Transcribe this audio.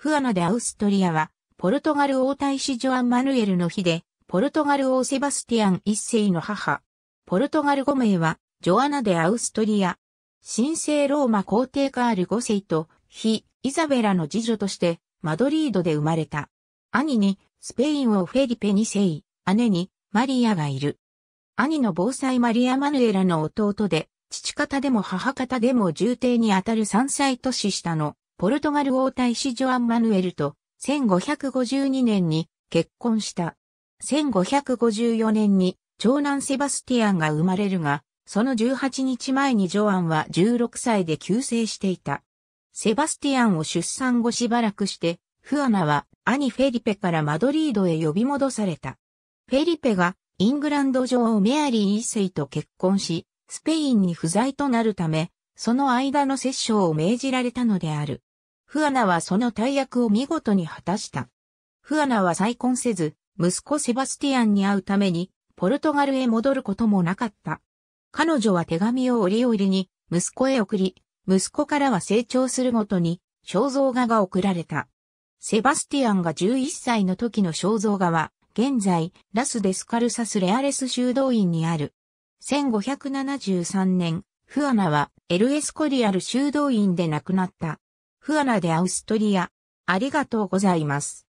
フアナ・でアウストリアは、ポルトガル王太子ジョアン・マヌエルの日で、ポルトガル王セバスティアン一世の母。ポルトガル語名は、ジョアナ・でアウストリア。神聖ローマ皇帝カール5世と、非、イザベラの次女として、マドリードで生まれた。兄に、スペイン王フェリペ2世、姉に、マリアがいる。兄の防災マリア・マヌエラの弟で、父方でも母方でも重帝にあたる3歳年下のポルトガル王太子ジョアン・マヌエルと1552年に結婚した。1554年に長男セバスティアンが生まれるが、その18日前にジョアンは16歳で急性していた。セバスティアンを出産後しばらくして、フアナは兄フェリペからマドリードへ呼び戻された。フェリペがイングランド女王メアリー一世と結婚し、スペインに不在となるため、その間の殺政を命じられたのである。フアナはその大役を見事に果たした。フアナは再婚せず、息子セバスティアンに会うために、ポルトガルへ戻ることもなかった。彼女は手紙を折々に、息子へ送り、息子からは成長するごとに、肖像画が送られた。セバスティアンが11歳の時の肖像画は、現在、ラスデスカルサスレアレス修道院にある。1573年、フアナはエルエスコリアル修道院で亡くなった。フアナでアウストリア。ありがとうございます。